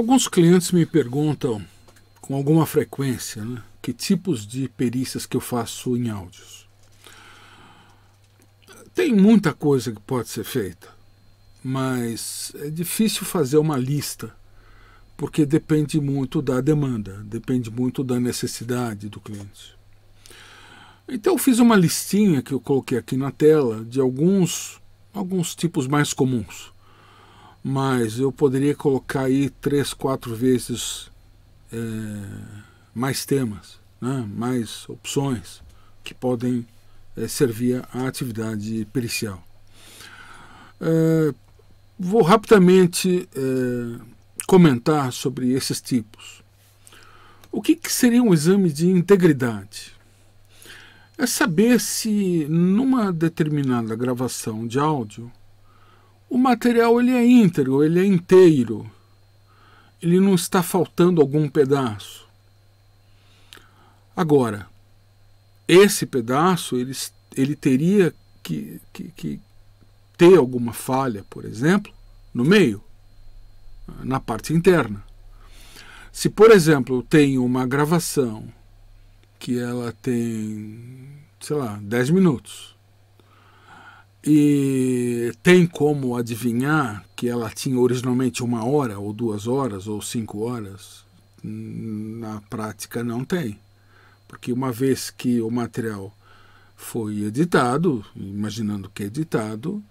Alguns clientes me perguntam com alguma frequência né, que tipos de perícias que eu faço em áudios. Tem muita coisa que pode ser feita, mas é difícil fazer uma lista, porque depende muito da demanda, depende muito da necessidade do cliente. Então eu fiz uma listinha que eu coloquei aqui na tela de alguns alguns tipos mais comuns mas eu poderia colocar aí três, quatro vezes é, mais temas, né, mais opções que podem é, servir à atividade pericial. É, vou rapidamente é, comentar sobre esses tipos. O que, que seria um exame de integridade? É saber se numa determinada gravação de áudio o material ele é íntegro, ele é inteiro. Ele não está faltando algum pedaço. Agora, esse pedaço ele, ele teria que, que, que ter alguma falha, por exemplo, no meio, na parte interna. Se, por exemplo, eu tenho uma gravação que ela tem, sei lá, 10 minutos e tem como adivinhar que ela tinha originalmente uma hora, ou duas horas, ou cinco horas? Na prática, não tem. Porque uma vez que o material foi editado, imaginando que é editado,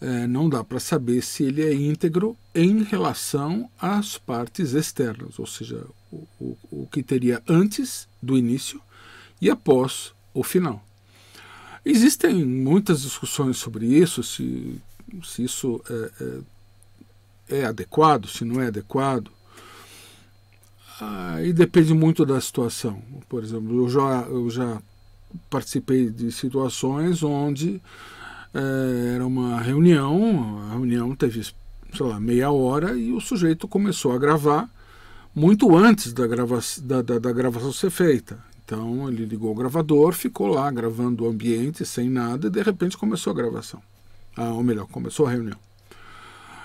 é, não dá para saber se ele é íntegro em relação às partes externas, ou seja, o, o, o que teria antes do início e após o final. Existem muitas discussões sobre isso, se, se isso é, é, é adequado, se não é adequado. Aí ah, depende muito da situação. Por exemplo, eu já, eu já participei de situações onde é, era uma reunião, a reunião teve, sei lá, meia hora e o sujeito começou a gravar muito antes da, grava da, da, da gravação ser feita. Então ele ligou o gravador, ficou lá gravando o ambiente sem nada e de repente começou a gravação. Ah, ou melhor, começou a reunião.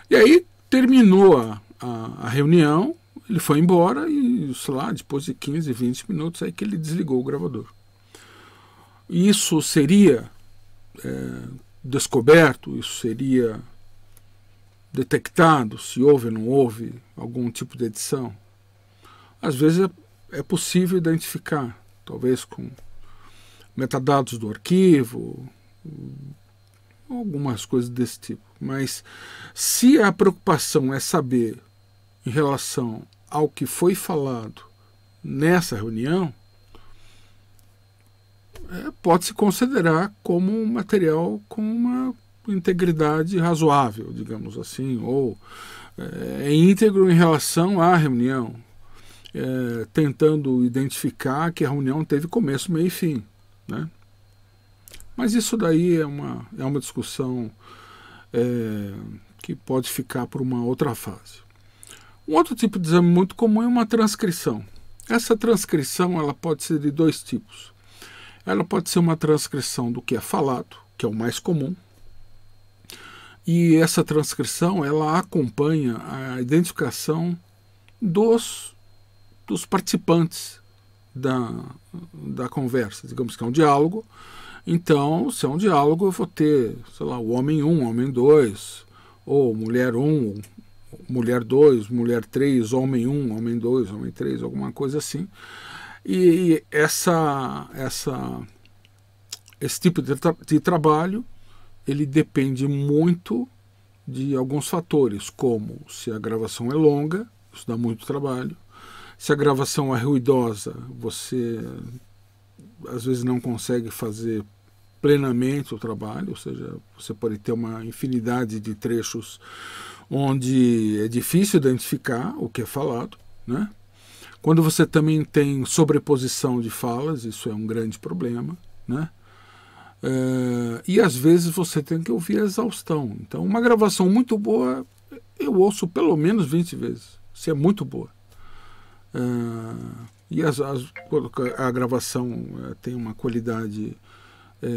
E aí terminou a, a, a reunião, ele foi embora e, sei lá, depois de 15, 20 minutos, aí que ele desligou o gravador. Isso seria é, descoberto, isso seria detectado, se houve ou não houve algum tipo de edição. Às vezes é, é possível identificar, talvez com metadados do arquivo, algumas coisas desse tipo. Mas se a preocupação é saber em relação ao que foi falado nessa reunião, é, pode se considerar como um material com uma integridade razoável, digamos assim, ou é, é íntegro em relação à reunião é, tentando identificar que a reunião teve começo, meio e fim. Né? Mas isso daí é uma, é uma discussão é, que pode ficar por uma outra fase. Um outro tipo de exame muito comum é uma transcrição. Essa transcrição ela pode ser de dois tipos. Ela pode ser uma transcrição do que é falado, que é o mais comum, e essa transcrição ela acompanha a identificação dos dos participantes da, da conversa. Digamos que é um diálogo. Então, se é um diálogo, eu vou ter, sei lá, o homem 1, um, homem 2, ou mulher 1, um, mulher 2, mulher 3, homem 1, um, homem 2, homem 3, alguma coisa assim. E, e essa, essa, esse tipo de, tra de trabalho ele depende muito de alguns fatores, como se a gravação é longa, isso dá muito trabalho, se a gravação é ruidosa, você às vezes não consegue fazer plenamente o trabalho, ou seja, você pode ter uma infinidade de trechos onde é difícil identificar o que é falado, né? Quando você também tem sobreposição de falas, isso é um grande problema, né? É, e às vezes você tem que ouvir a exaustão. Então, uma gravação muito boa, eu ouço pelo menos 20 vezes, se é muito boa. Uh, e as, as, a gravação eh, tem uma qualidade é,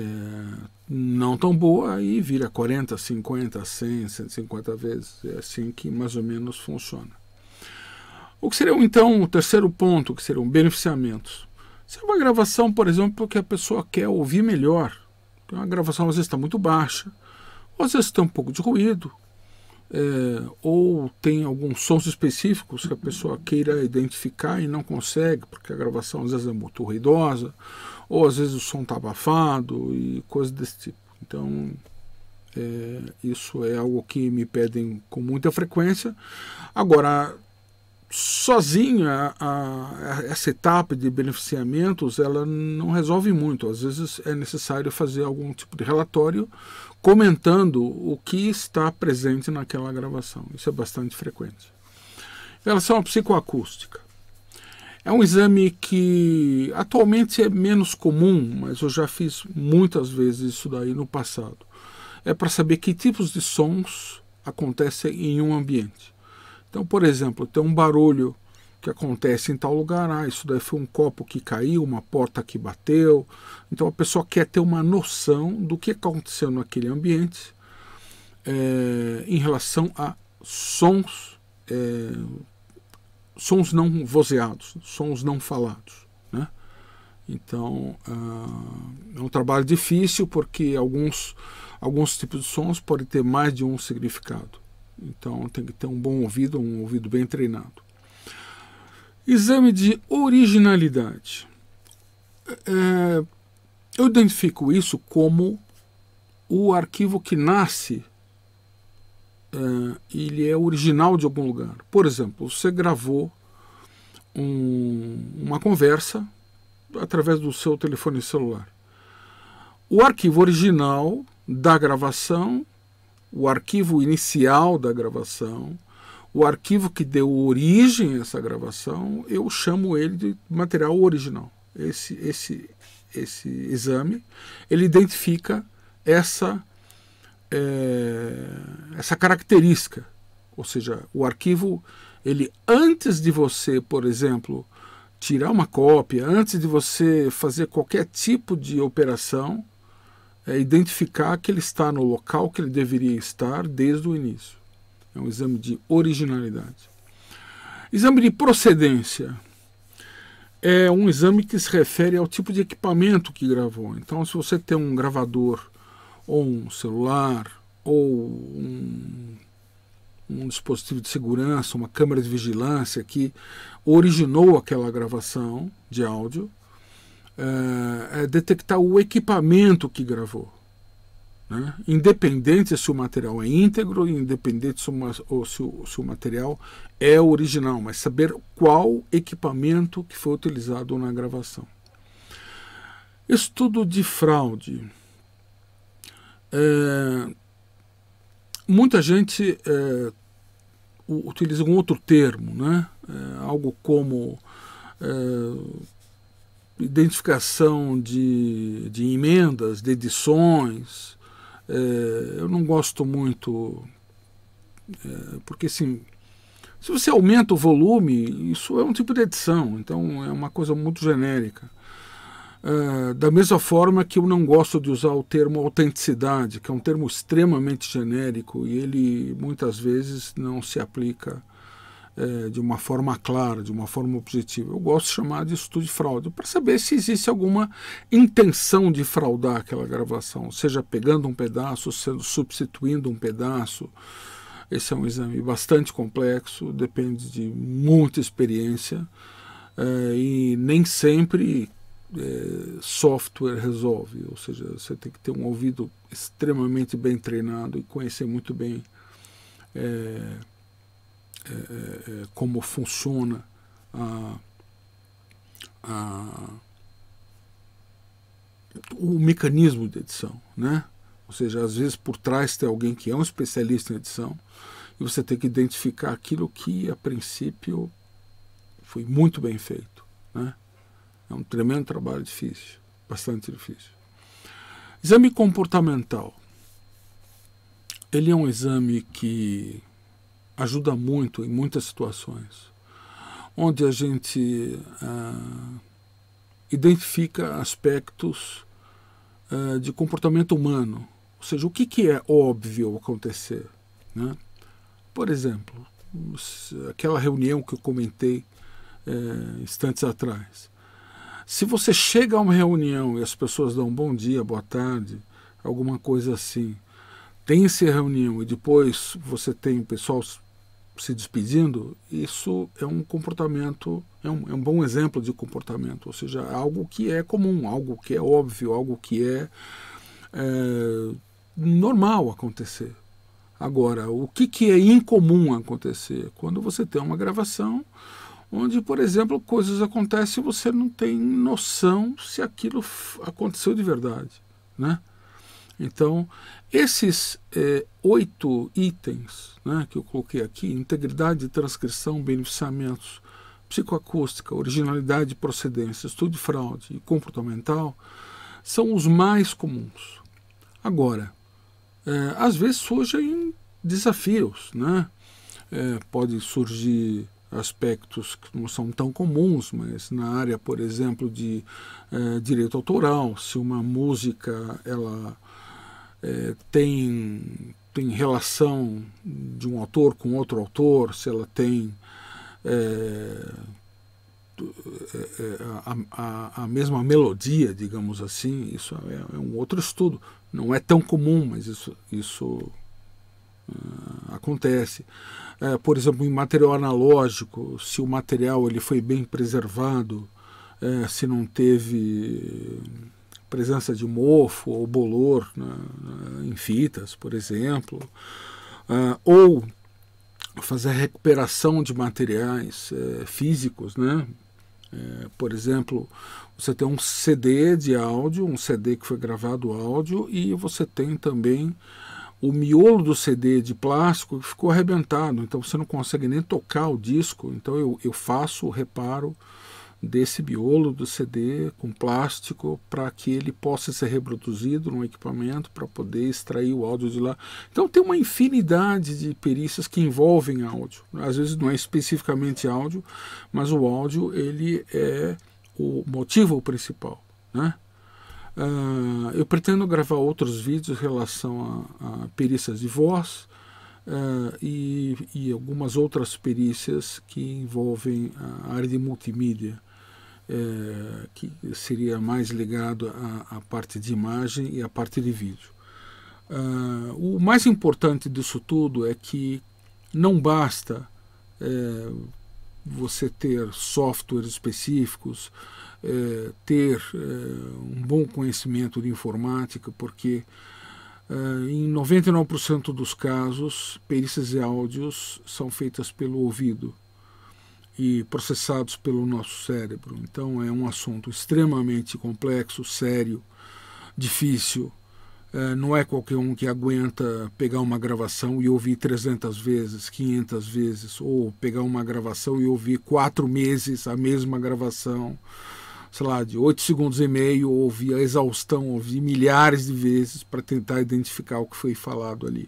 não tão boa e vira 40, 50, 100, 150 vezes. É assim que mais ou menos funciona. O que seria então o terceiro ponto, que seriam beneficiamentos? Se é uma gravação, por exemplo, que a pessoa quer ouvir melhor, uma gravação às vezes está muito baixa, ou às vezes tem um pouco de ruído, é, ou tem alguns sons específicos que a pessoa queira identificar e não consegue, porque a gravação às vezes é muito ruidosa, ou às vezes o som está abafado e coisas desse tipo. Então, é, isso é algo que me pedem com muita frequência. Agora, sozinha a, essa etapa de beneficiamentos ela não resolve muito. Às vezes é necessário fazer algum tipo de relatório comentando o que está presente naquela gravação. Isso é bastante frequente. Em relação à psicoacústica, é um exame que atualmente é menos comum, mas eu já fiz muitas vezes isso daí no passado. É para saber que tipos de sons acontecem em um ambiente. Então, por exemplo, tem um barulho que acontece em tal lugar, ah, isso daí foi um copo que caiu, uma porta que bateu. Então a pessoa quer ter uma noção do que aconteceu naquele ambiente é, em relação a sons, é, sons não vozeados, sons não falados. Né? Então ah, é um trabalho difícil porque alguns, alguns tipos de sons podem ter mais de um significado. Então tem que ter um bom ouvido, um ouvido bem treinado. Exame de originalidade. É, eu identifico isso como o arquivo que nasce, é, ele é original de algum lugar. Por exemplo, você gravou um, uma conversa através do seu telefone celular. O arquivo original da gravação o arquivo inicial da gravação, o arquivo que deu origem a essa gravação, eu chamo ele de material original. Esse, esse, esse exame, ele identifica essa, é, essa característica, ou seja, o arquivo, ele antes de você, por exemplo, tirar uma cópia, antes de você fazer qualquer tipo de operação, é identificar que ele está no local que ele deveria estar desde o início. É um exame de originalidade. Exame de procedência é um exame que se refere ao tipo de equipamento que gravou. Então, se você tem um gravador, ou um celular, ou um, um dispositivo de segurança, uma câmera de vigilância que originou aquela gravação de áudio, eh, é, detectar o equipamento que gravou. Né? Independente se o material é íntegro, independente se, ou se, se o material é original, mas saber qual equipamento que foi utilizado na gravação. Estudo de fraude. É, muita gente é, utiliza um outro termo, né? É, algo como identificação de, de emendas, de edições. É, eu não gosto muito, é, porque assim, se você aumenta o volume, isso é um tipo de edição, então é uma coisa muito genérica. É, da mesma forma que eu não gosto de usar o termo autenticidade, que é um termo extremamente genérico e ele muitas vezes não se aplica é, de uma forma clara, de uma forma objetiva. Eu gosto de chamar de estudo de fraude, para saber se existe alguma intenção de fraudar aquela gravação, seja pegando um pedaço, sendo substituindo um pedaço. Esse é um exame bastante complexo, depende de muita experiência é, e nem sempre é, software resolve, ou seja, você tem que ter um ouvido extremamente bem treinado e conhecer muito bem. É, eh, eh, como funciona a, a, o mecanismo de edição, né? Ou seja, às vezes por trás tem alguém que é um especialista em edição e você tem que identificar aquilo que a princípio foi muito bem feito, né? É um tremendo trabalho difícil, bastante difícil. Exame comportamental. Ele é um exame que ajuda muito em muitas situações, onde a gente é, identifica aspectos é, de comportamento humano, ou seja, o que, que é óbvio acontecer. Né? Por exemplo, aquela reunião que eu comentei é, instantes atrás. Se você chega a uma reunião e as pessoas dão um bom dia, boa tarde, alguma coisa assim, tem essa reunião e depois você tem o pessoal se despedindo, isso é um comportamento, é um, é um bom exemplo de comportamento, ou seja, algo que é comum, algo que é óbvio, algo que é, é normal acontecer. Agora, o que, que é incomum acontecer? Quando você tem uma gravação onde, por exemplo, coisas acontecem e você não tem noção se aquilo aconteceu de verdade, né? Então, esses é, oito itens né, que eu coloquei aqui, integridade de transcrição, beneficiamentos, psicoacústica, originalidade e procedência, estudo de fraude e comportamental, são os mais comuns. Agora, é, às vezes surgem desafios, né? É, podem surgir aspectos que não são tão comuns, mas na área, por exemplo, de é, direito autoral, se uma música ela é, tem, tem relação de um autor com outro autor, se ela tem é, a, a, a, mesma melodia, digamos assim, isso é, é, um outro estudo. Não é tão comum, mas isso, isso uh, acontece. por exemplo, em material analógico, se o material ele foi bem preservado, se não teve presença de mofo ou bolor né, em fitas, por exemplo, uh, ou fazer a recuperação de materiais é, físicos, né? É, por exemplo, você tem um CD de áudio, um CD que foi gravado áudio, e você tem também o miolo do CD de plástico que ficou arrebentado, então você não consegue nem tocar o disco. Então eu, eu faço o reparo desse biolo do CD com plástico para que ele possa ser reproduzido num equipamento para poder extrair o áudio de lá. Então tem uma infinidade de perícias que envolvem áudio. Às vezes não é especificamente áudio, mas o áudio ele é o motivo principal, né? Uh, eu pretendo gravar outros vídeos em relação a, a perícias de voz uh, e, e, algumas outras perícias que envolvem a área de multimídia é, que seria mais ligado à, à, parte de imagem e à parte de vídeo. Ah, o mais importante disso tudo é que não basta é, você ter softwares específicos, é, ter é, um bom conhecimento de informática, porque é, em 99% dos casos, perícias de áudios são feitas pelo ouvido e processados pelo nosso cérebro. Então é um assunto extremamente complexo, sério, difícil. É, não é qualquer um que aguenta pegar uma gravação e ouvir 300 vezes, 500 vezes, ou pegar uma gravação e ouvir quatro meses a mesma gravação, sei lá, de 8 segundos e meio, ouvir a exaustão, ouvir milhares de vezes para tentar identificar o que foi falado ali.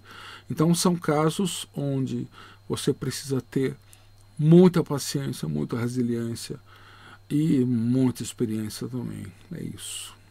Então são casos onde você precisa ter muita paciência, muita resiliência e muita experiência também. É isso.